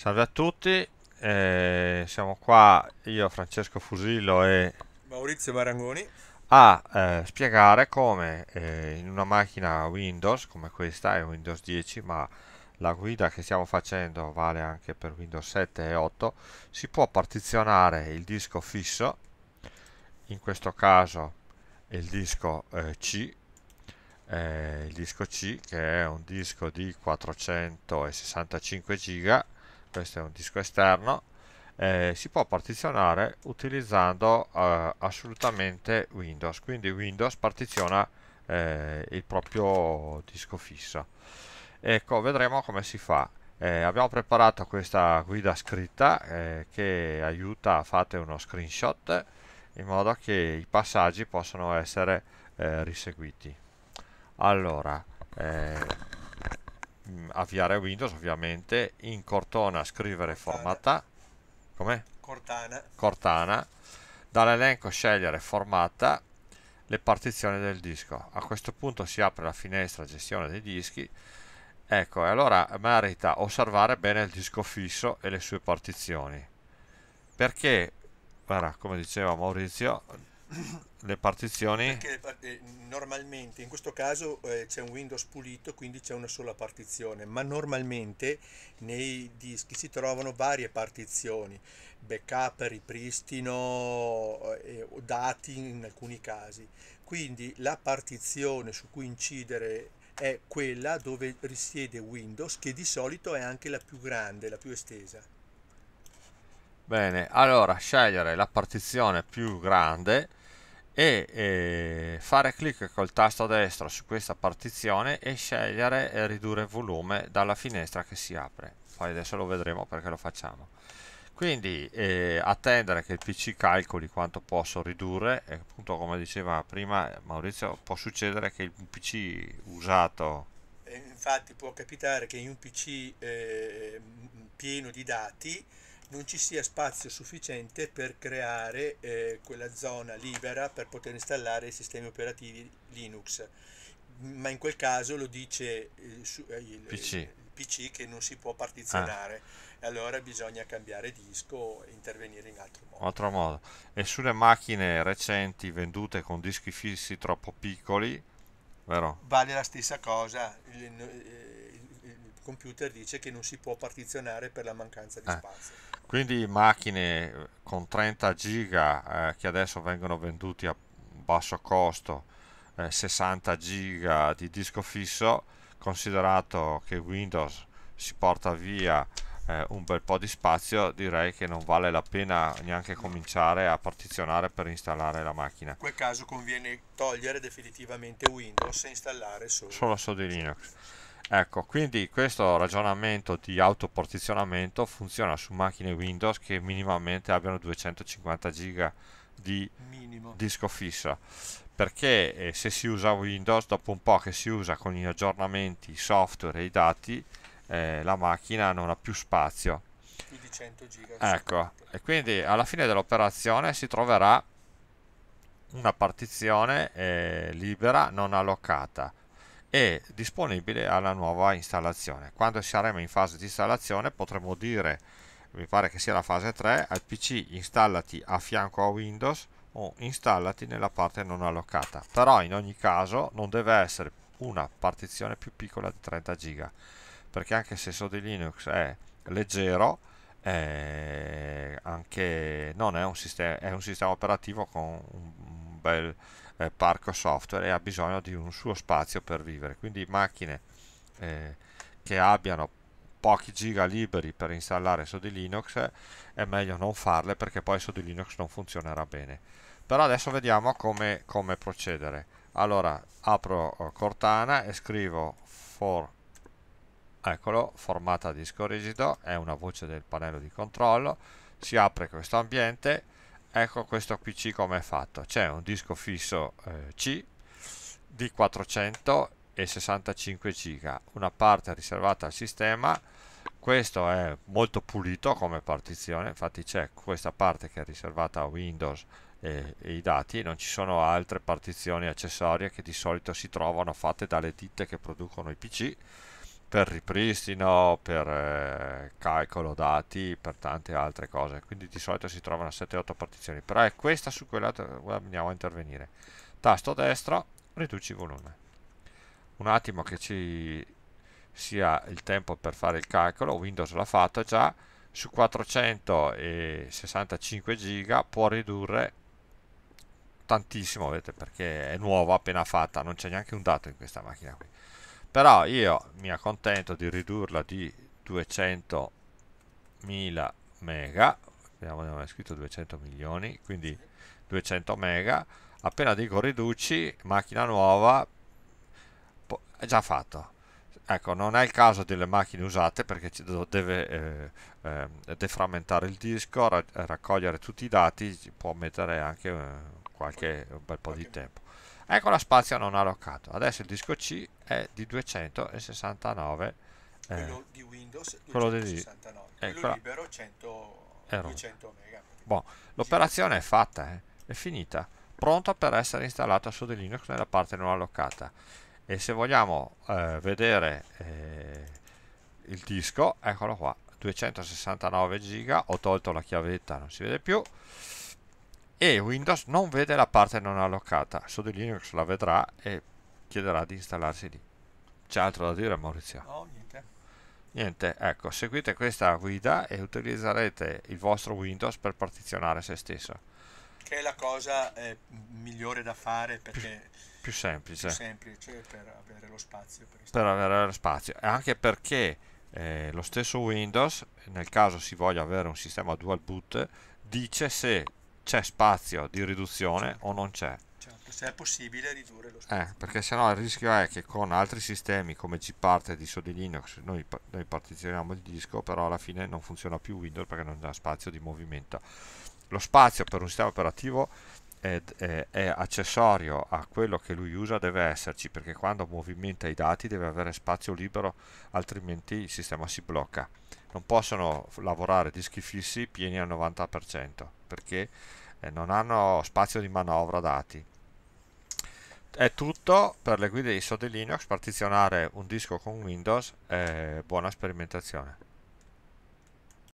Salve a tutti, eh, siamo qua io, Francesco Fusillo e Maurizio Barangoni a eh, spiegare come eh, in una macchina Windows come questa è Windows 10 ma la guida che stiamo facendo vale anche per Windows 7 e 8 si può partizionare il disco fisso in questo caso il disco eh, C eh, il disco C che è un disco di 465 giga questo è un disco esterno eh, si può partizionare utilizzando eh, assolutamente Windows quindi Windows partiziona eh, il proprio disco fisso ecco vedremo come si fa eh, abbiamo preparato questa guida scritta eh, che aiuta a fare uno screenshot in modo che i passaggi possano essere eh, riseguiti allora Mm, avviare Windows ovviamente, in Cortona scrivere formata come? Cortana. Cortana, dall'elenco scegliere formata le partizioni del disco. A questo punto si apre la finestra gestione dei dischi, ecco, e allora merita osservare bene il disco fisso e le sue partizioni, perché, guarda, come diceva Maurizio, le partizioni perché eh, normalmente in questo caso eh, c'è un Windows pulito quindi c'è una sola partizione ma normalmente nei dischi si trovano varie partizioni backup, ripristino eh, dati in alcuni casi quindi la partizione su cui incidere è quella dove risiede Windows che di solito è anche la più grande, la più estesa Bene, allora scegliere la partizione più grande e eh, fare clic col tasto destro su questa partizione e scegliere e ridurre il volume dalla finestra che si apre poi adesso lo vedremo perché lo facciamo quindi eh, attendere che il pc calcoli quanto posso ridurre e appunto come diceva prima Maurizio può succedere che il pc usato infatti può capitare che in un pc eh, pieno di dati non ci sia spazio sufficiente per creare eh, quella zona libera per poter installare i sistemi operativi Linux. Ma in quel caso lo dice eh, eh, il, il PC. Il PC che non si può partizionare. Ah. Allora bisogna cambiare disco e intervenire in altro modo. altro modo. E sulle macchine recenti vendute con dischi fissi troppo piccoli, vero? Vale la stessa cosa. Il, eh, computer dice che non si può partizionare per la mancanza di eh. spazio quindi macchine eh, con 30 giga eh, che adesso vengono venduti a basso costo eh, 60 giga di disco fisso considerato che Windows si porta via eh, un bel po' di spazio direi che non vale la pena neanche cominciare a partizionare per installare la macchina in quel caso conviene togliere definitivamente Windows e installare solo, solo su di Linux Ecco, quindi questo ragionamento di autopartizionamento funziona su macchine Windows che minimamente abbiano 250 GB di Minimo. disco fisso. perché eh, se si usa Windows dopo un po' che si usa con gli aggiornamenti, i software e i dati eh, la macchina non ha più spazio più di 100 giga ecco e quindi alla fine dell'operazione si troverà una partizione eh, libera non allocata è disponibile alla nuova installazione. Quando saremo in fase di installazione potremo dire, mi pare che sia la fase 3, al PC installati a fianco a Windows o installati nella parte non allocata. Però in ogni caso non deve essere una partizione più piccola di 30 GB, perché anche se Sodi Linux è leggero, eh, anche non è un, sistema, è un sistema operativo con un bel eh, parco software e ha bisogno di un suo spazio per vivere. Quindi macchine eh, che abbiano pochi giga liberi per installare su di Linux è meglio non farle perché poi su di Linux non funzionerà bene. Però adesso vediamo come, come procedere. Allora apro eh, Cortana e scrivo for eccolo, formata disco rigido, è una voce del pannello di controllo, si apre questo ambiente ecco questo PC come è fatto c'è un disco fisso eh, C di 465 giga una parte riservata al sistema questo è molto pulito come partizione infatti c'è questa parte che è riservata a Windows e, e, i dati non ci sono altre partizioni accessorie che di solito si trovano fatte dalle ditte che producono i PC per ripristino, per eh, calcolo dati, per tante altre cose. Quindi di solito si trovano 7-8 partizioni, però è questa su quella cui andiamo a intervenire. Tasto destro, riduci volume. Un attimo che ci sia il tempo per fare il calcolo, Windows l'ha fatto già, su 465 giga può ridurre tantissimo, vedete, perché è nuova, appena fatta, non c'è neanche un dato in questa macchina qui però io mi accontento di ridurla di 200.000 mega vediamo abbiamo scritto 200 milioni quindi 200 mega appena dico riduci macchina nuova è già fatto ecco non è il caso delle macchine usate perché ci deve eh, eh, defragmentare il disco raccogliere tutti i dati può mettere anche eh, qualche, un bel po' di tempo. Ecco la spazio non allocato. Adesso il disco C è di 269. Eh, quello di Windows 269. Quello, quello ecco libero 100, 200 mega. Bon. L'operazione è fatta, eh. è finita. Pronta per essere installata su di Linux nella parte non allocata. E se vogliamo eh, vedere eh, il disco, eccolo qua. 269 GB, ho tolto la chiavetta, non si vede più e Windows non vede la parte non allocata, su di Linux la vedrà e chiederà di installarsi lì. C'è altro da dire Maurizio? No, niente. Niente, ecco, seguite questa guida e utilizzerete il vostro Windows per partizionare se stesso. Che è la cosa eh, migliore da fare perché... Più, più semplice. Più semplice cioè per avere lo spazio. Per, per avere lo spazio. E anche perché eh, lo stesso Windows, nel caso si voglia avere un sistema dual boot, dice se c'è spazio di riduzione certo. o non c'è. Certo, se è possibile ridurre lo spazio. Eh, perché sennò il rischio è che con altri sistemi come G e DSO di Linux noi, noi partizioniamo il disco, però alla fine non funziona più Windows perché non ha spazio di movimento. Lo spazio per un sistema operativo è, è, eh, è accessorio a quello che lui usa deve esserci perché quando movimenta i dati deve avere spazio libero altrimenti il sistema si blocca non possono lavorare dischi fissi pieni al 90% perché eh, non hanno spazio di manovra dati è tutto per le guide ISO di Linux partizionare un disco con Windows buona sperimentazione